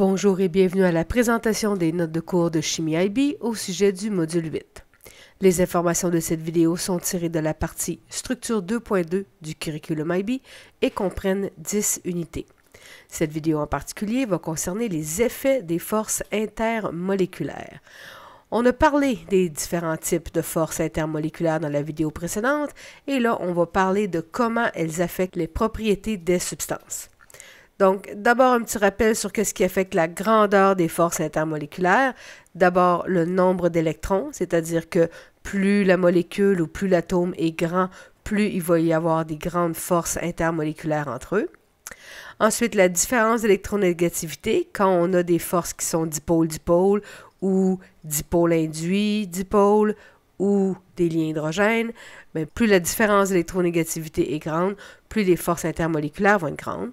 Bonjour et bienvenue à la présentation des notes de cours de Chimie IB au sujet du module 8. Les informations de cette vidéo sont tirées de la partie Structure 2.2 du curriculum IB et comprennent 10 unités. Cette vidéo en particulier va concerner les effets des forces intermoléculaires. On a parlé des différents types de forces intermoléculaires dans la vidéo précédente et là on va parler de comment elles affectent les propriétés des substances. Donc, d'abord, un petit rappel sur ce qui affecte la grandeur des forces intermoléculaires. D'abord, le nombre d'électrons, c'est-à-dire que plus la molécule ou plus l'atome est grand, plus il va y avoir des grandes forces intermoléculaires entre eux. Ensuite, la différence d'électronégativité, quand on a des forces qui sont dipôle-dipôle ou dipôle induit, dipôle ou des liens hydrogènes, mais ben, plus la différence d'électronégativité est grande, plus les forces intermoléculaires vont être grandes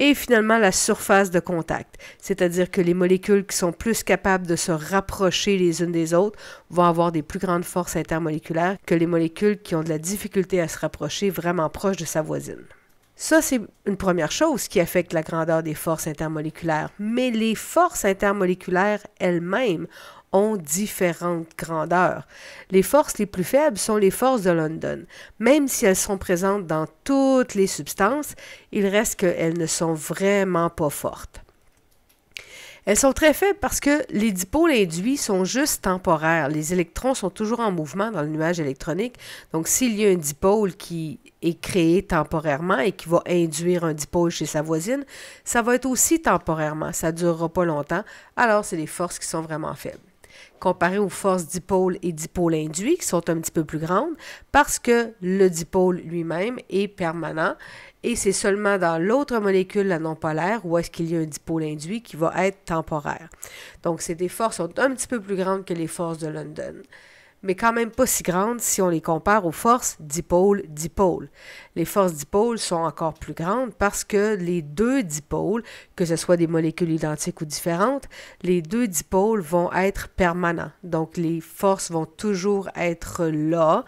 et finalement la surface de contact, c'est-à-dire que les molécules qui sont plus capables de se rapprocher les unes des autres vont avoir des plus grandes forces intermoléculaires que les molécules qui ont de la difficulté à se rapprocher vraiment proche de sa voisine. Ça, c'est une première chose qui affecte la grandeur des forces intermoléculaires, mais les forces intermoléculaires elles-mêmes ont différentes grandeurs. Les forces les plus faibles sont les forces de London. Même si elles sont présentes dans toutes les substances, il reste qu'elles ne sont vraiment pas fortes. Elles sont très faibles parce que les dipôles induits sont juste temporaires. Les électrons sont toujours en mouvement dans le nuage électronique. Donc, s'il y a un dipôle qui est créé temporairement et qui va induire un dipôle chez sa voisine, ça va être aussi temporairement. Ça ne durera pas longtemps. Alors, c'est les forces qui sont vraiment faibles comparé aux forces dipôle et dipôle induit, qui sont un petit peu plus grandes, parce que le dipôle lui-même est permanent et c'est seulement dans l'autre molécule, la non polaire, où est-ce qu'il y a un dipôle induit qui va être temporaire. Donc, ces des forces sont un petit peu plus grandes que les forces de London mais quand même pas si grandes si on les compare aux forces dipôles dipôles Les forces dipôles sont encore plus grandes parce que les deux dipôles, que ce soit des molécules identiques ou différentes, les deux dipôles vont être permanents. Donc les forces vont toujours être là,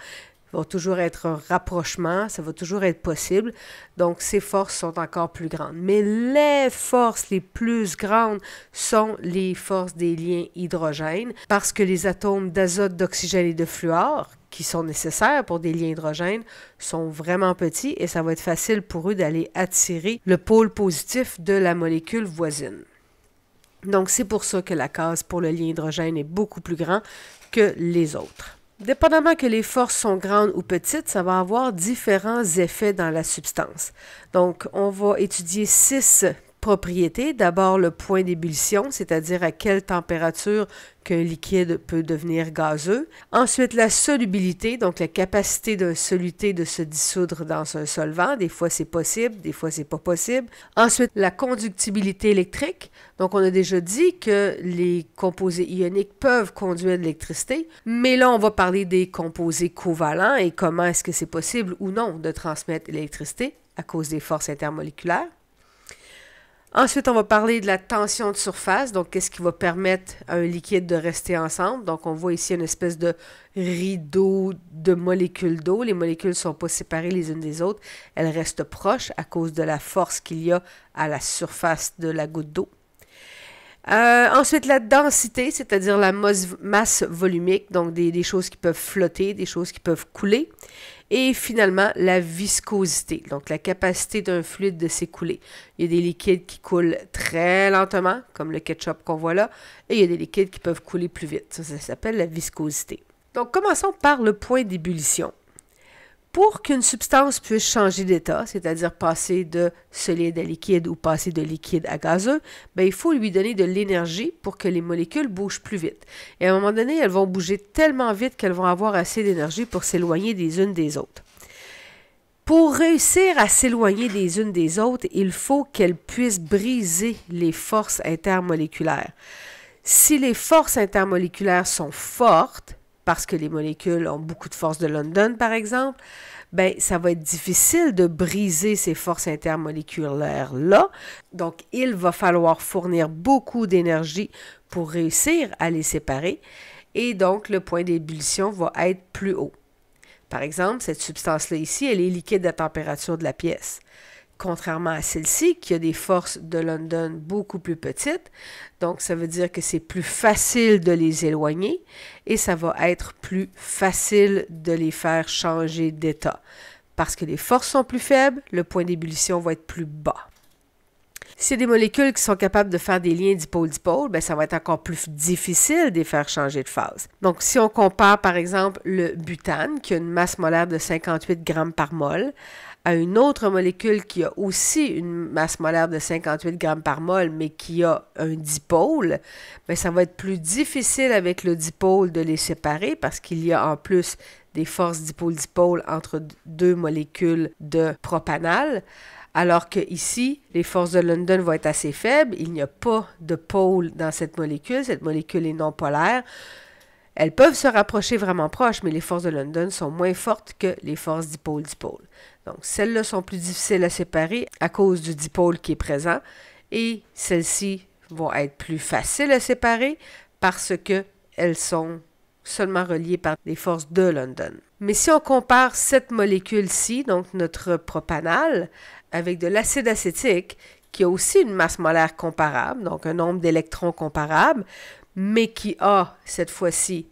va toujours être un rapprochement, ça va toujours être possible. Donc, ces forces sont encore plus grandes. Mais les forces les plus grandes sont les forces des liens hydrogènes, parce que les atomes d'azote, d'oxygène et de fluor, qui sont nécessaires pour des liens hydrogènes, sont vraiment petits et ça va être facile pour eux d'aller attirer le pôle positif de la molécule voisine. Donc c'est pour ça que la case pour le lien hydrogène est beaucoup plus grand que les autres. Dépendamment que les forces sont grandes ou petites, ça va avoir différents effets dans la substance. Donc, on va étudier six propriétés. D'abord, le point d'ébullition, c'est-à-dire à quelle température qu'un liquide peut devenir gazeux. Ensuite, la solubilité, donc la capacité d'un soluté de se dissoudre dans un solvant. Des fois, c'est possible, des fois, c'est pas possible. Ensuite, la conductibilité électrique. Donc, on a déjà dit que les composés ioniques peuvent conduire de l'électricité, mais là, on va parler des composés covalents et comment est-ce que c'est possible ou non de transmettre l'électricité à cause des forces intermoléculaires. Ensuite, on va parler de la tension de surface, donc qu'est-ce qui va permettre à un liquide de rester ensemble. Donc, on voit ici une espèce de rideau de molécules d'eau. Les molécules ne sont pas séparées les unes des autres. Elles restent proches à cause de la force qu'il y a à la surface de la goutte d'eau. Euh, ensuite, la densité, c'est-à-dire la masse, volumique, donc des, choses qui peuvent flotter, des choses qui peuvent couler. Et finalement, la viscosité, donc la capacité d'un fluide de s'écouler. Il y a des liquides qui coulent très lentement, comme le ketchup qu'on voit là, et il y a des liquides qui peuvent couler plus vite. Ça, ça s'appelle la viscosité. Donc commençons par le point d'ébullition. Pour qu'une substance puisse changer d'état, c'est-à-dire passer de solide à liquide ou passer de liquide à gazeux, ben, il faut lui donner de l'énergie pour que les molécules bougent plus vite. Et à un moment donné, elles vont bouger tellement vite qu'elles vont avoir assez d'énergie pour s'éloigner des unes des autres. Pour réussir à s'éloigner des unes des autres, il faut qu'elles puissent briser les forces intermoléculaires. Si les forces intermoléculaires sont fortes, parce que les molécules ont beaucoup de force de London, par exemple, ben, ça va être difficile de briser ces forces intermoléculaires-là. Donc, il va falloir fournir beaucoup d'énergie pour réussir à les séparer. Et donc, le point d'ébullition va être plus haut. Par exemple, cette substance-là ici, elle est liquide à température de la pièce contrairement à celle-ci, qui a des forces de London beaucoup plus petites. Donc, ça veut dire que c'est plus facile de les éloigner et ça va être plus facile de les faire changer d'état. Parce que les forces sont plus faibles, le point d'ébullition va être plus bas. Si des molécules qui sont capables de faire des liens dipôle-dipôle, ben ça va être encore plus difficile de les faire changer de phase. Donc, si on compare par exemple le butane, qui a une masse molaire de 58 grammes par mol, à une autre molécule qui a aussi une masse molaire de 58 grammes par mol, mais qui a un dipôle, mais ben, ça va être plus difficile avec le dipôle de les séparer parce qu'il y a en plus des forces dipôle-dipôle entre deux molécules de propanal. Alors que ici, les forces de London vont être assez faibles. Il n'y a pas de pôle dans cette molécule. Cette molécule est non polaire. Elles peuvent se rapprocher vraiment proches, mais les forces de London sont moins fortes que les forces dipôle-dipôle. Donc, celles-là sont plus difficiles à séparer à cause du dipôle qui est présent et celles-ci vont être plus faciles à séparer parce qu'elles sont seulement reliées par les forces de London. Mais si on compare cette molécule-ci, donc notre propanal, avec de l'acide acétique, qui a aussi une masse molaire comparable, donc un nombre d'électrons comparable, mais qui a cette fois-ci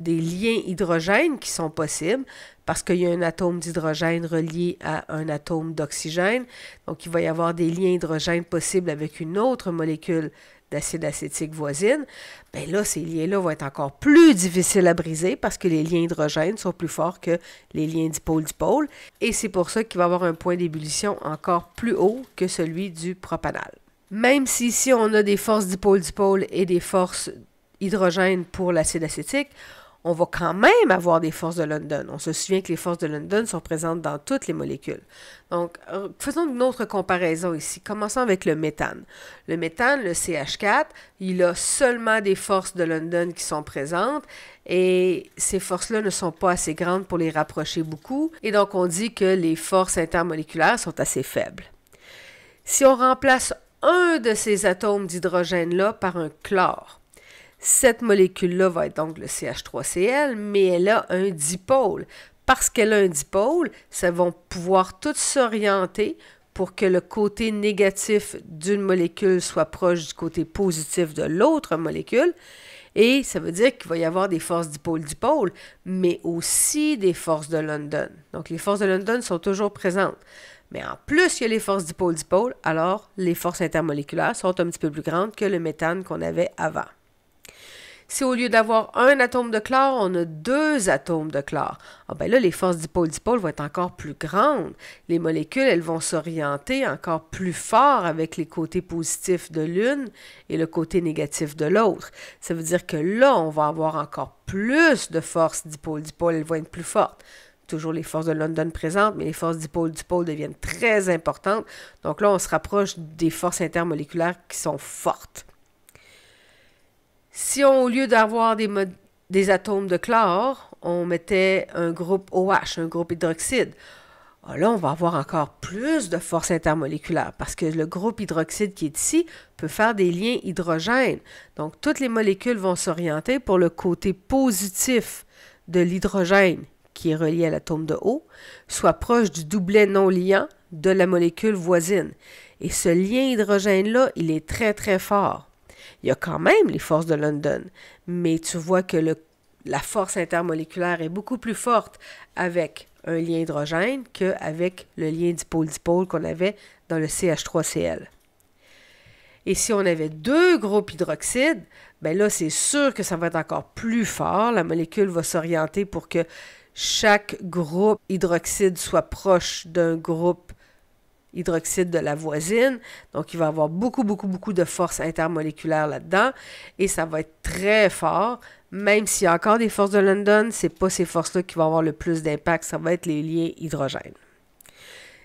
des liens hydrogènes qui sont possibles parce qu'il y a un atome d'hydrogène relié à un atome d'oxygène. Donc, il va y avoir des liens hydrogènes possibles avec une autre molécule d'acide acétique voisine. Bien là, ces liens-là vont être encore plus difficiles à briser parce que les liens hydrogènes sont plus forts que les liens dipôle-dipôle. Et c'est pour ça qu'il va y avoir un point d'ébullition encore plus haut que celui du propanal. Même si ici on a des forces dipôle-dipôle et des forces hydrogène pour l'acide acétique, on va quand même avoir des forces de London. On se souvient que les forces de London sont présentes dans toutes les molécules. Donc, euh, faisons une autre comparaison ici. Commençons avec le méthane. Le méthane, le CH4, il a seulement des forces de London qui sont présentes et ces forces-là ne sont pas assez grandes pour les rapprocher beaucoup. Et donc, on dit que les forces intermoléculaires sont assez faibles. Si on remplace un de ces atomes d'hydrogène-là par un chlore. Cette molécule-là va être donc le CH3Cl, mais elle a un dipôle. Parce qu'elle a un dipôle, ça va pouvoir toutes s'orienter pour que le côté négatif d'une molécule soit proche du côté positif de l'autre molécule. Et ça veut dire qu'il va y avoir des forces dipôle-dipôle, mais aussi des forces de London. Donc les forces de London sont toujours présentes. Mais en plus il y a les forces dipôle-dipôle, alors les forces intermoléculaires sont un petit peu plus grandes que le méthane qu'on avait avant. Si au lieu d'avoir un atome de chlore, on a deux atomes de chlore, ah ben là, les forces dipôle-dipôle vont être encore plus grandes. Les molécules, elles vont s'orienter encore plus fort avec les côtés positifs de l'une et le côté négatif de l'autre. Ça veut dire que là, on va avoir encore plus de forces dipôle-dipôle, elles vont être plus fortes toujours les forces de London présentes, mais les forces du dipôle deviennent très importantes. Donc là, on se rapproche des forces intermoléculaires qui sont fortes. Si on, au lieu d'avoir des, atomes de chlore, on mettait un groupe OH, un groupe hydroxyde, ah, là, on va avoir encore plus de forces intermoléculaires parce que le groupe hydroxyde qui est ici peut faire des liens hydrogène. Donc, toutes les molécules vont s'orienter pour le côté positif de l'hydrogène qui est relié à l'atome de haut, soit proche du doublet non liant de la molécule voisine. Et ce lien hydrogène-là, il est très, très fort. Il y a quand même les forces de London, mais tu vois que la force intermoléculaire est beaucoup plus forte avec un lien hydrogène qu'avec le lien dipôle-dipôle qu'on avait dans le CH3Cl. Et si on avait deux groupes hydroxydes, ben là, c'est sûr que ça va être encore plus fort. La molécule va s'orienter pour que chaque groupe hydroxyde soit proche d'un groupe hydroxyde de la voisine. Donc, il va avoir beaucoup, beaucoup, beaucoup de forces intermoléculaires là-dedans et ça va être très fort. Même s'il y a encore des forces de London, ce c'est pas ces forces-là qui vont avoir le plus d'impact, ça va être les liens hydrogène.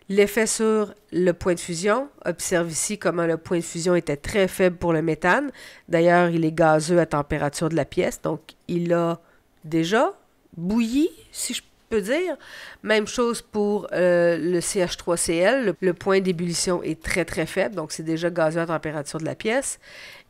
L'effet sur le point de fusion, observe ici comment le point de fusion était très faible pour le méthane. D'ailleurs, il est gazeux à température de la pièce, donc il a déjà bouillie, si je peux dire. Même chose pour euh, le CH3CL. Le, point d'ébullition est très très faible, donc c'est déjà gazeux à température de la pièce.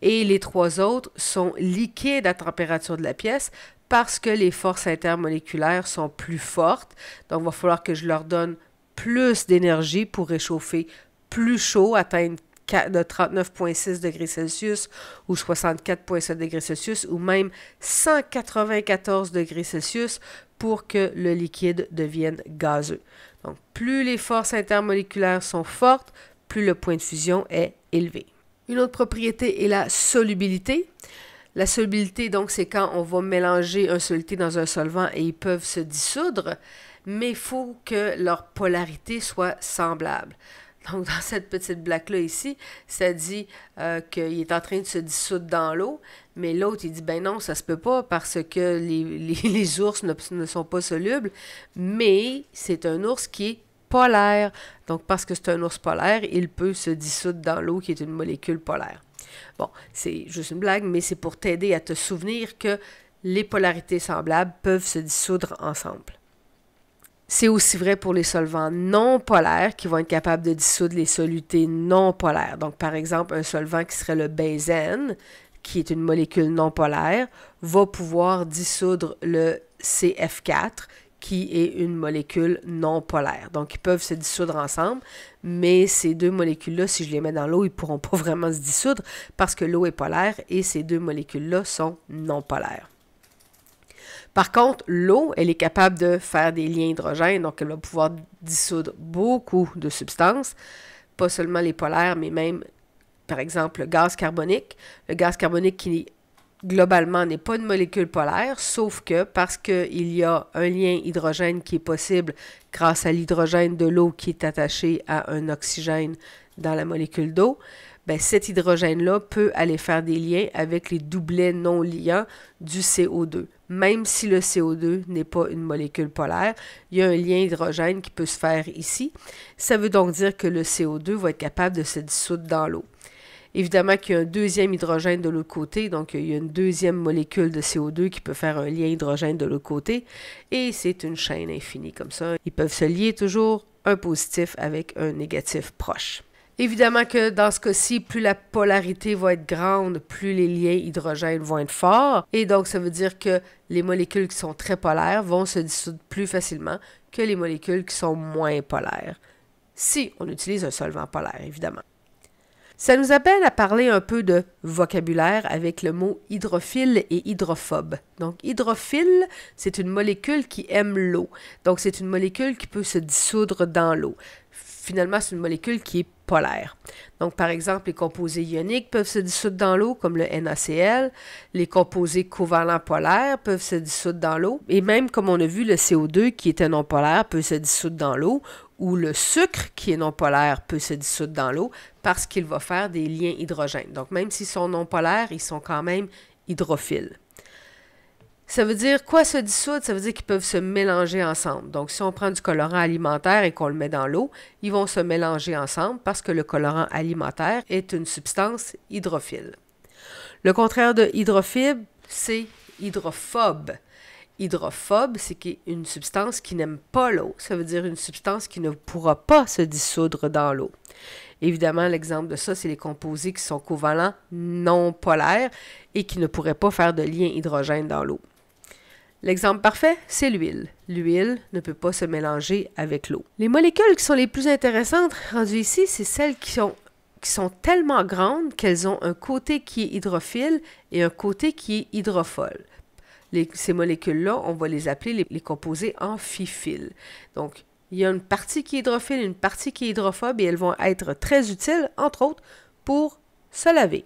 Et les trois autres sont liquides à température de la pièce parce que les forces intermoléculaires sont plus fortes. Donc il va falloir que je leur donne plus d'énergie pour réchauffer plus chaud, atteindre de 39,6 degrés Celsius ou 64,7 degrés Celsius ou même 194 degrés Celsius pour que le liquide devienne gazeux. Donc, plus les forces intermoléculaires sont fortes, plus le point de fusion est élevé. Une autre propriété est la solubilité. La solubilité, donc, c'est quand on va mélanger un soluté dans un solvant et ils peuvent se dissoudre, mais il faut que leur polarité soit semblable. Donc, dans cette petite blague-là ici, ça dit euh, qu'il est en train de se dissoudre dans l'eau, mais l'autre, il dit, ben non, ça se peut pas parce que les, les, ours ne, sont pas solubles, mais c'est un ours qui est polaire. Donc, parce que c'est un ours polaire, il peut se dissoudre dans l'eau qui est une molécule polaire. Bon, c'est juste une blague, mais c'est pour t'aider à te souvenir que les polarités semblables peuvent se dissoudre ensemble. C'est aussi vrai pour les solvants non polaires qui vont être capables de dissoudre les solutés non polaires. Donc, par exemple, un solvant qui serait le benzène, qui est une molécule non polaire, va pouvoir dissoudre le CF4, qui est une molécule non polaire. Donc, ils peuvent se dissoudre ensemble, mais ces deux molécules-là, si je les mets dans l'eau, ils ne pourront pas vraiment se dissoudre parce que l'eau est polaire et ces deux molécules-là sont non polaires. Par contre, l'eau, elle est capable de faire des liens hydrogènes, donc elle va pouvoir dissoudre beaucoup de substances, pas seulement les polaires, mais même, par exemple, le gaz carbonique. Le gaz carbonique qui, globalement, n'est pas une molécule polaire, sauf que parce qu'il y a un lien hydrogène qui est possible grâce à l'hydrogène de l'eau qui est attaché à un oxygène dans la molécule d'eau, ben cet hydrogène-là peut aller faire des liens avec les doublets non liants du CO2. Même si le CO2 n'est pas une molécule polaire, il y a un lien hydrogène qui peut se faire ici. Ça veut donc dire que le CO2 va être capable de se dissoudre dans l'eau. Évidemment qu'il y a un deuxième hydrogène de l'autre côté, donc il y a une deuxième molécule de CO2 qui peut faire un lien hydrogène de l'autre côté, et c'est une chaîne infinie comme ça. Ils peuvent se lier toujours un positif avec un négatif proche. Évidemment que dans ce cas-ci, plus la polarité va être grande, plus les liens hydrogènes vont être forts. Et donc, ça veut dire que les molécules qui sont très polaires vont se dissoudre plus facilement que les molécules qui sont moins polaires. Si on utilise un solvant polaire, évidemment. Ça nous appelle à parler un peu de vocabulaire avec le mot hydrophile et hydrophobe. Donc, hydrophile, c'est une molécule qui aime l'eau. Donc, c'est une molécule qui peut se dissoudre dans l'eau. Finalement, c'est une molécule qui est polaire. Donc, par exemple, les composés ioniques peuvent se dissoudre dans l'eau, comme le NaCl. Les composés covalents polaires peuvent se dissoudre dans l'eau. Et même, comme on a vu, le CO2, qui était non polaire, peut se dissoudre dans l'eau. Ou le sucre, qui est non polaire, peut se dissoudre dans l'eau parce qu'il va faire des liens hydrogènes. Donc, même s'ils sont non polaires, ils sont quand même hydrophiles. Ça veut dire quoi se dissoudre? Ça veut dire qu'ils peuvent se mélanger ensemble. Donc, si on prend du colorant alimentaire et qu'on le met dans l'eau, ils vont se mélanger ensemble parce que le colorant alimentaire est une substance hydrophile. Le contraire de hydrophile, c'est hydrophobe. Hydrophobe, c'est une substance qui n'aime pas l'eau. Ça veut dire une substance qui ne pourra pas se dissoudre dans l'eau. Évidemment, l'exemple de ça, c'est les composés qui sont covalents non polaires et qui ne pourraient pas faire de lien hydrogène dans l'eau. L'exemple parfait, c'est l'huile. L'huile ne peut pas se mélanger avec l'eau. Les molécules qui sont les plus intéressantes rendues ici, c'est celles qui sont, qui sont tellement grandes qu'elles ont un côté qui est hydrophile et un côté qui est hydrophole. ces molécules-là, on va les appeler les, les composés amphiphiles. Donc, il y a une partie qui est hydrophile, une partie qui est hydrophobe et elles vont être très utiles, entre autres, pour se laver.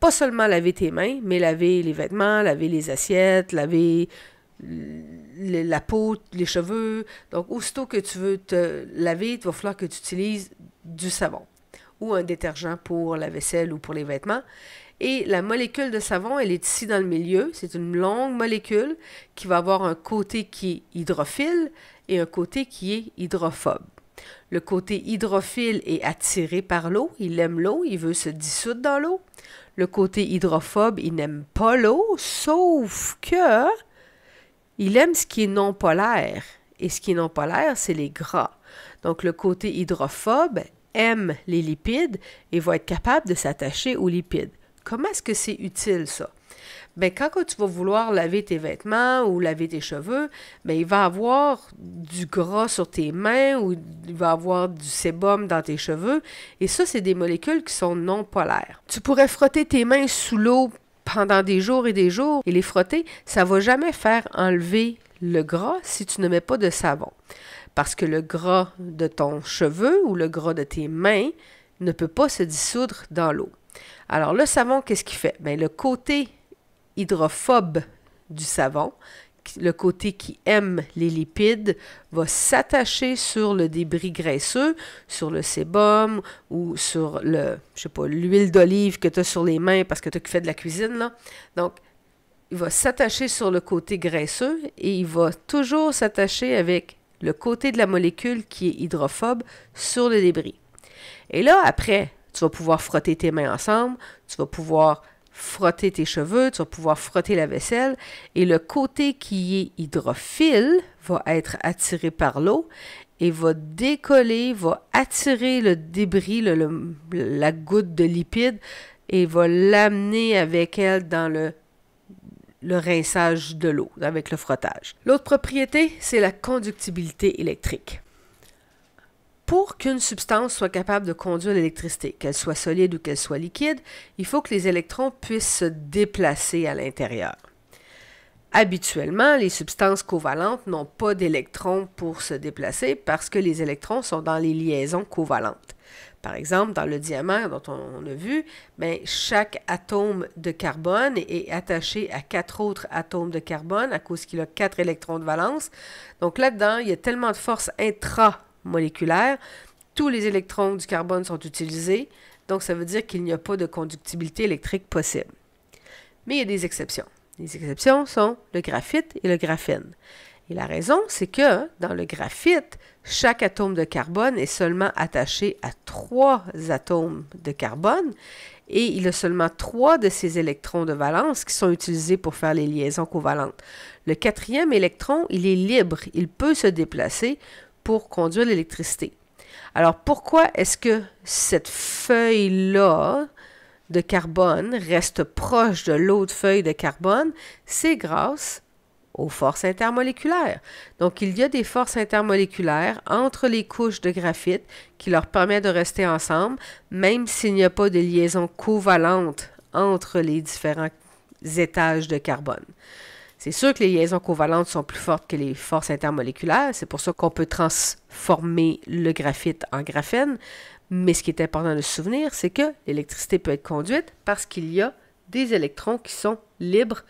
Pas seulement laver tes mains, mais laver les vêtements, laver les assiettes, laver la peau, les cheveux. Donc, aussitôt que tu veux te laver, il va falloir que tu utilises du savon ou un détergent pour la vaisselle ou pour les vêtements. Et la molécule de savon, elle est ici dans le milieu. C'est une longue molécule qui va avoir un côté qui est hydrophile et un côté qui est hydrophobe. Le côté hydrophile est attiré par l'eau, il aime l'eau, il veut se dissoudre dans l'eau. Le côté hydrophobe, il n'aime pas l'eau, sauf que il aime ce qui est non polaire. Et ce qui est non polaire, c'est les gras. Donc le côté hydrophobe aime les lipides et va être capable de s'attacher aux lipides. Comment est-ce que c'est utile ça? Bien, quand tu vas vouloir laver tes vêtements ou laver tes cheveux, bien, il va avoir du gras sur tes mains ou il va avoir du sébum dans tes cheveux. Et ça, c'est des molécules qui sont non polaires. Tu pourrais frotter tes mains sous l'eau pendant des jours et des jours et les frotter, ça ne va jamais faire enlever le gras si tu ne mets pas de savon. Parce que le gras de ton cheveu ou le gras de tes mains ne peut pas se dissoudre dans l'eau. Alors le savon, qu'est-ce qu'il fait? Bien, le côté hydrophobe du savon le côté qui aime les lipides va s'attacher sur le débris graisseux, sur le sébum ou sur le, je sais pas, l'huile d'olive que tu as sur les mains parce que tu as fait de la cuisine. Là. Donc, il va s'attacher sur le côté graisseux et il va toujours s'attacher avec le côté de la molécule qui est hydrophobe sur le débris. Et là, après, tu vas pouvoir frotter tes mains ensemble, tu vas pouvoir frotter tes cheveux, tu vas pouvoir frotter la vaisselle et le côté qui est hydrophile va être attiré par l'eau et va décoller, va attirer le débris, la goutte de lipide et va l'amener avec elle dans le, le rinçage de l'eau, avec le frottage. L'autre propriété, c'est la conductibilité électrique. Pour qu'une substance soit capable de conduire l'électricité, qu'elle soit solide ou qu'elle soit liquide, il faut que les électrons puissent se déplacer à l'intérieur. Habituellement, les substances covalentes n'ont pas d'électrons pour se déplacer parce que les électrons sont dans les liaisons covalentes. Par exemple, dans le diamant dont on a vu, ben, chaque atome de carbone est attaché à quatre autres atomes de carbone à cause qu'il a quatre électrons de valence. Donc là-dedans, il y a tellement de force intra moléculaire. Tous les électrons du carbone sont utilisés, donc ça veut dire qu'il n'y a pas de conductibilité électrique possible. Mais il y a des exceptions. Les exceptions sont le graphite et le graphène. Et la raison, c'est que dans le graphite, chaque atome de carbone est seulement attaché à trois atomes de carbone et il a seulement trois de ces électrons de valence qui sont utilisés pour faire les liaisons covalentes. Le quatrième électron, il est libre, il peut se déplacer pour conduire l'électricité. Alors pourquoi est-ce que cette feuille-là de carbone reste proche de l'autre feuille de carbone? C'est grâce aux forces intermoléculaires. Donc il y a des forces intermoléculaires entre les couches de graphite qui leur permettent de rester ensemble, même s'il n'y a pas de liaison covalente entre les différents étages de carbone. C'est sûr que les liaisons covalentes sont plus fortes que les forces intermoléculaires. C'est pour ça qu'on peut transformer le graphite en graphène. Mais ce qui est important de se souvenir, c'est que l'électricité peut être conduite parce qu'il y a des électrons qui sont libres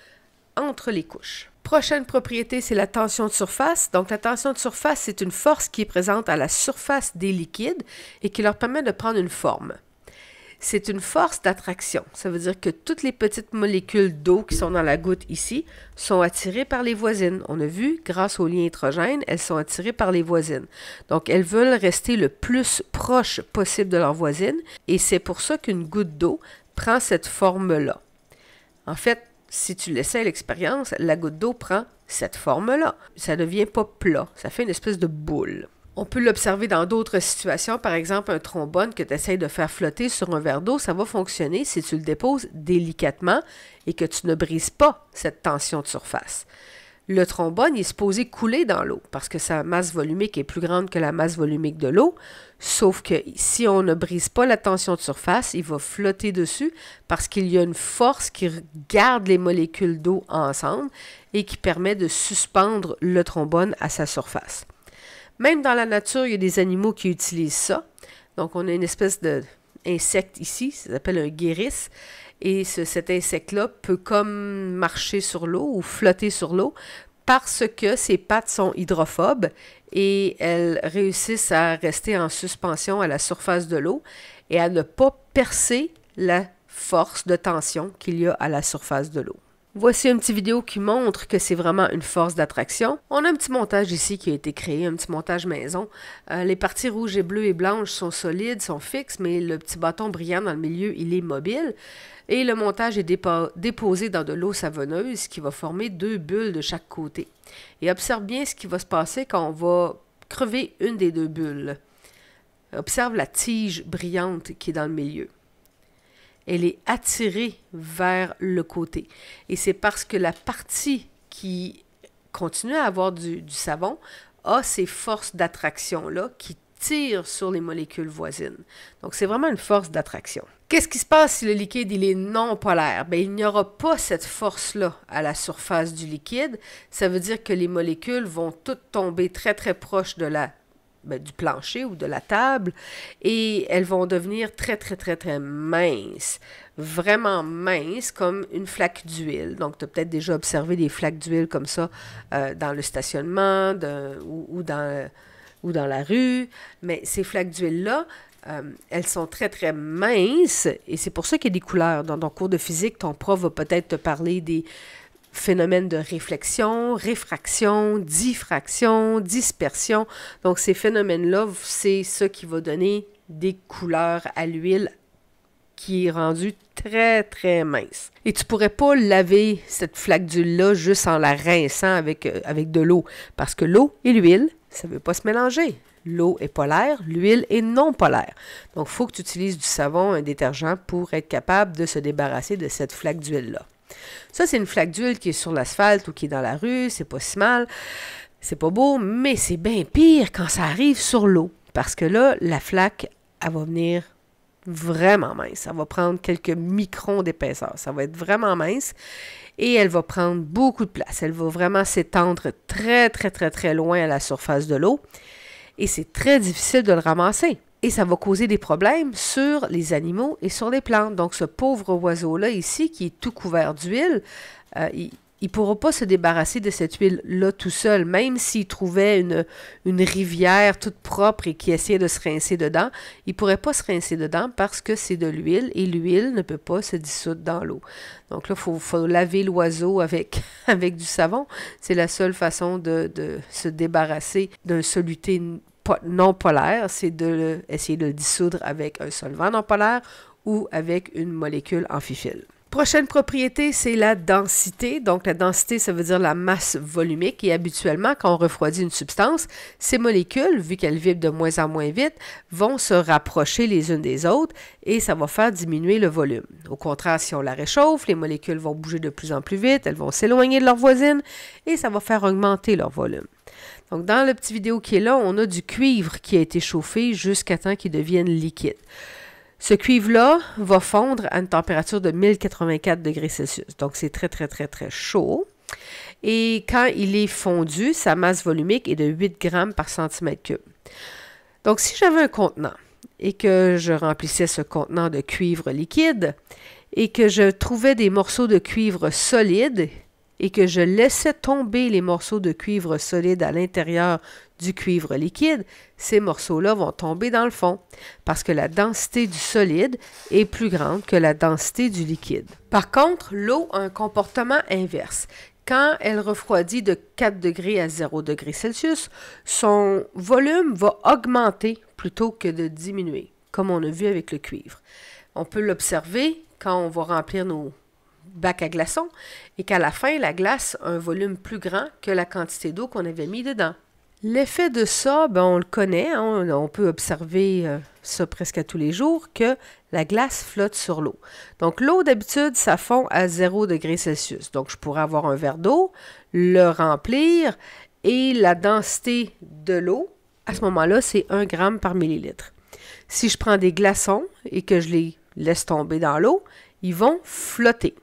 entre les couches. Prochaine propriété, c'est la tension de surface. Donc, la tension de surface, c'est une force qui est présente à la surface des liquides et qui leur permet de prendre une forme c'est une force d'attraction. Ça veut dire que toutes les petites molécules d'eau qui sont dans la goutte ici sont attirées par les voisines. On a vu, grâce aux liens hydrogènes, elles sont attirées par les voisines. Donc, elles veulent rester le plus proche possible de leurs voisines et c'est pour ça qu'une goutte d'eau prend cette forme-là. En fait, si tu laissais l'expérience, la goutte d'eau prend cette forme-là. Ça ne devient pas plat, ça fait une espèce de boule. On peut l'observer dans d'autres situations, par exemple un trombone que tu essayes de faire flotter sur un verre d'eau, ça va fonctionner si tu le déposes délicatement et que tu ne brises pas cette tension de surface. Le trombone est supposé couler dans l'eau parce que sa masse volumique est plus grande que la masse volumique de l'eau, sauf que si on ne brise pas la tension de surface, il va flotter dessus parce qu'il y a une force qui garde les molécules d'eau ensemble et qui permet de suspendre le trombone à sa surface. Même dans la nature, il y a des animaux qui utilisent ça. Donc, on a une espèce d'insecte ici, ça s'appelle un guérisse. Et cet insecte-là peut comme marcher sur l'eau ou flotter sur l'eau parce que ses pattes sont hydrophobes et elles réussissent à rester en suspension à la surface de l'eau et à ne pas percer la force de tension qu'il y a à la surface de l'eau. Voici une petite vidéo qui montre que c'est vraiment une force d'attraction. On a un petit montage ici qui a été créé, un petit montage maison. Euh, les parties rouges et bleues et blanches sont solides, sont fixes, mais le petit bâton brillant dans le milieu, il est mobile. Et le montage est déposé dans de l'eau savonneuse qui va former deux bulles de chaque côté. Et observe bien ce qui va se passer quand on va crever une des deux bulles. Observe la tige brillante qui est dans le milieu elle est attirée vers le côté. Et c'est parce que la partie qui continue à avoir du, savon a ces forces d'attraction-là qui tirent sur les molécules voisines. Donc c'est vraiment une force d'attraction. Qu'est-ce qui se passe si le liquide il est non polaire? Bien, il n'y aura pas cette force-là à la surface du liquide. Ça veut dire que les molécules vont toutes tomber très très proches de la ben, du plancher ou de la table et elles vont devenir très, très, très, très minces. Vraiment minces, comme une flaque d'huile. Donc, tu as peut-être déjà observé des flaques d'huile comme ça euh, dans le stationnement ou, dans, ou dans la rue. Mais ces flaques d'huile-là, euh, elles sont très, très minces et c'est pour ça qu'il y a des couleurs. Dans ton cours de physique, ton prof va peut-être te parler des, phénomènes de réflexion, réfraction, diffraction, dispersion. Donc ces phénomènes-là, c'est ce qui va donner des couleurs à l'huile qui est rendue très très mince. Et tu pourrais pas laver cette flaque d'huile-là juste en la rinçant avec, euh, avec de l'eau, parce que l'eau et l'huile, ça ne veut pas se mélanger. L'eau est polaire, l'huile est non polaire. Donc, il faut que tu utilises du savon, un détergent pour être capable de se débarrasser de cette flaque d'huile-là. Ça, c'est une flaque d'huile qui est sur l'asphalte ou qui est dans la rue, c'est pas si mal, c'est pas beau, mais c'est bien pire quand ça arrive sur l'eau, parce que là, la flaque, elle va venir vraiment mince. Ça va prendre quelques microns d'épaisseur. Ça va être vraiment mince et elle va prendre beaucoup de place. Elle va vraiment s'étendre très, très, très, très loin à la surface de l'eau et c'est très difficile de le ramasser et ça va causer des problèmes sur les animaux et sur les plantes. Donc ce pauvre oiseau-là ici, qui est tout couvert d'huile, euh, il ne pourra pas se débarrasser de cette huile-là tout seul, même s'il trouvait une, rivière toute propre et qui essayait de se rincer dedans. Il ne pourrait pas se rincer dedans parce que c'est de l'huile et l'huile ne peut pas se dissoudre dans l'eau. Donc là, il faut, laver l'oiseau avec, du savon. C'est la seule façon de, de se débarrasser d'un soluté non polaire, c'est de de le dissoudre avec un solvant non polaire ou avec une molécule amphiphile. Prochaine propriété, c'est la densité. Donc, la densité, ça veut dire la masse volumique. Et habituellement, quand on refroidit une substance, ces molécules, vu qu'elles vibrent de moins en moins vite, vont se rapprocher les unes des autres et ça va faire diminuer le volume. Au contraire, si on la réchauffe, les molécules vont bouger de plus en plus vite, elles vont s'éloigner de leurs voisines et ça va faire augmenter leur volume. Donc, dans la petite vidéo qui est là, on a du cuivre qui a été chauffé jusqu'à temps qu'il devienne liquide. Ce cuivre-là va fondre à une température de 1084 degrés Celsius. Donc, c'est très, très, très, très chaud. Et quand il est fondu, sa masse volumique est de 8 grammes par centimètre cube. Donc, si j'avais un contenant et que je remplissais ce contenant de cuivre liquide et que je trouvais des morceaux de cuivre solide et que je laissais tomber les morceaux de cuivre solide à l'intérieur du cuivre liquide, ces morceaux-là vont tomber dans le fond parce que la densité du solide est plus grande que la densité du liquide. Par contre, l'eau a un comportement inverse. Quand elle refroidit de 4 degrés à 0 degrés Celsius, son volume va augmenter plutôt que de diminuer, comme on a vu avec le cuivre. On peut l'observer quand on va remplir nos bac à glaçons et qu'à la fin, la glace a un volume plus grand que la quantité d'eau qu'on avait mis dedans. L'effet de ça, ben, on le connaît, hein. on peut observer euh, ça presque à tous les jours, que la glace flotte sur l'eau. Donc l'eau d'habitude, ça fond à 0 degré Celsius. Donc je pourrais avoir un verre d'eau, le remplir et la densité de l'eau, à ce moment-là, c'est 1 gramme par millilitre. Si je prends des glaçons et que je les laisse tomber dans l'eau, ils vont flotter.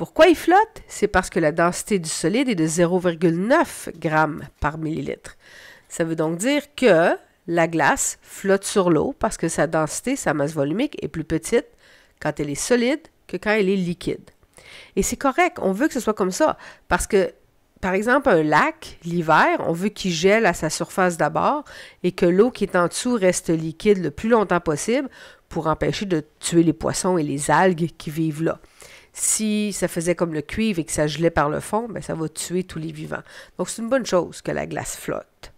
Pourquoi il flotte? C'est parce que la densité du solide est de 0,9 g par millilitre. Ça veut donc dire que la glace flotte sur l'eau parce que sa densité, sa masse volumique est plus petite quand elle est solide que quand elle est liquide. Et c'est correct, on veut que ce soit comme ça parce que par exemple, un lac, l'hiver, on veut qu'il gèle à sa surface d'abord et que l'eau qui est en dessous reste liquide le plus longtemps possible pour empêcher de tuer les poissons et les algues qui vivent là. Si ça faisait comme le cuivre et que ça gelait par le fond, ben, ça va tuer tous les vivants. Donc, c'est une bonne chose que la glace flotte.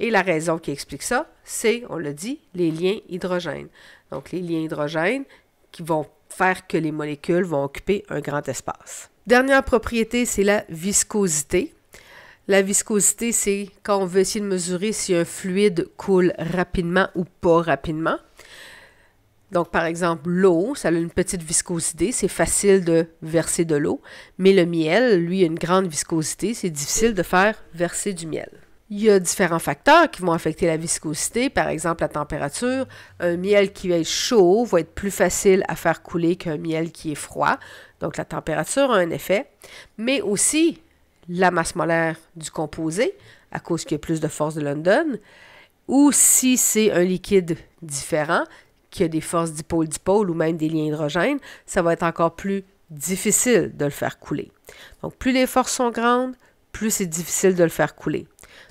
Et la raison qui explique ça, c'est, on l'a dit, les liens hydrogènes. Donc, les liens hydrogènes qui vont faire que les molécules vont occuper un grand espace. Dernière propriété, c'est la viscosité. La viscosité, c'est quand on veut essayer de mesurer si un fluide coule rapidement ou pas rapidement. Donc, par exemple, l'eau, ça a une petite viscosité, c'est facile de verser de l'eau, mais le miel, lui, a une grande viscosité, c'est difficile de faire verser du miel. Il y a différents facteurs qui vont affecter la viscosité, par exemple la température. Un miel qui va être chaud va être plus facile à faire couler qu'un miel qui est froid. Donc la température a un effet, mais aussi la masse molaire du composé, à cause qu'il y a plus de force de London, ou si c'est un liquide différent, y a des forces dipôle-dipôle ou même des liens hydrogènes, ça va être encore plus difficile de le faire couler. Donc, plus les forces sont grandes, plus c'est difficile de le faire couler.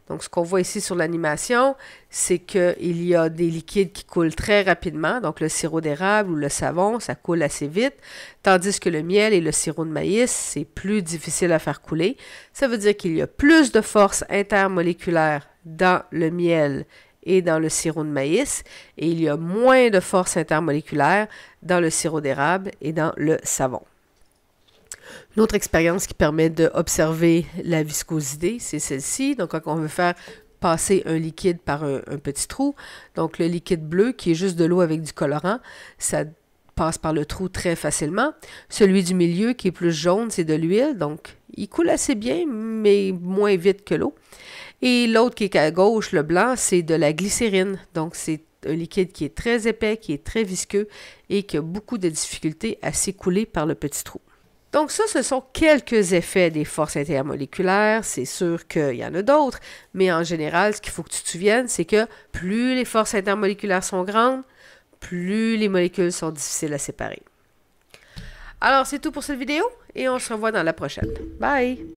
Donc, ce qu'on voit ici sur l'animation, c'est qu'il y a des liquides qui coulent très rapidement. Donc, le sirop d'érable ou le savon, ça coule assez vite. Tandis que le miel et le sirop de maïs, c'est plus difficile à faire couler. Ça veut dire qu'il y a plus de forces intermoléculaires dans le miel et dans le sirop de maïs, et il y a moins de force intermoléculaire dans le sirop d'érable et dans le savon. Une autre expérience qui permet d'observer la viscosité, c'est celle-ci. Donc, quand on veut faire passer un liquide par un, un, petit trou, donc le liquide bleu, qui est juste de l'eau avec du colorant, ça passe par le trou très facilement. Celui du milieu, qui est plus jaune, c'est de l'huile, donc il coule assez bien, mais moins vite que l'eau. Et l'autre qui est à gauche, le blanc, c'est de la glycérine. Donc, c'est un liquide qui est très épais, qui est très visqueux et qui a beaucoup de difficultés à s'écouler par le petit trou. Donc ça, ce sont quelques effets des forces intermoléculaires. C'est sûr qu'il y en a d'autres, mais en général, ce qu'il faut que tu te souviennes, c'est que plus les forces intermoléculaires sont grandes, plus les molécules sont difficiles à séparer. Alors, c'est tout pour cette vidéo et on se revoit dans la prochaine. Bye!